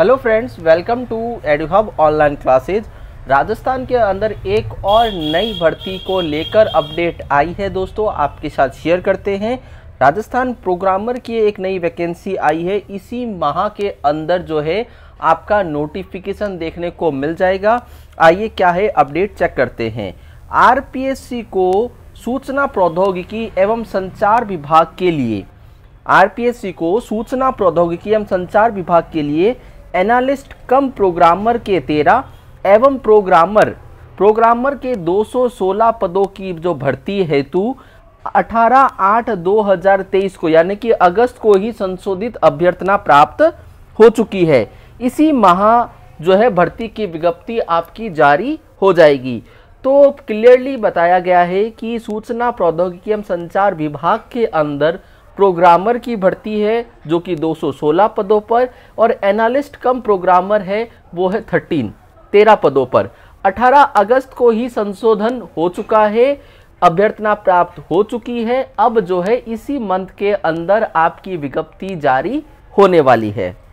hello friends welcome to Eduhub online classes Rajasthan के अंदर एक और नई भर्ती को लेकर अपडेट आई है दोस्तों आपके साथ शेयर करते हैं राजस्थान प्रोग्रामर की एक नई वैकेंसी आई है इसी माह के अंदर जो है आपका नोटिफिकेशन देखने को मिल जाएगा आइए क्या है अपडेट चेक करते हैं आर को सूचना प्रौद्योगिकी एवं संचार विभाग के लिए आर को सूचना प्रौद्योगिकी एवं संचार विभाग के लिए एनालिस्ट कम प्रोग्रामर के तेरह एवं प्रोग्रामर प्रोग्रामर के 216 पदों की जो भर्ती हेतु 18 आठ 2023 को यानी कि अगस्त को ही संशोधित अभ्यर्थना प्राप्त हो चुकी है इसी माह जो है भर्ती की विज्ञप्ति आपकी जारी हो जाएगी तो क्लियरली बताया गया है कि सूचना प्रौद्योगिकी एवं संचार विभाग के अंदर प्रोग्रामर की भर्ती है जो कि 216 पदों पर और एनालिस्ट कम प्रोग्रामर है वो है 13 तेरह पदों पर 18 अगस्त को ही संशोधन हो चुका है अभ्यर्थना प्राप्त हो चुकी है अब जो है इसी मंथ के अंदर आपकी विज्ञप्ति जारी होने वाली है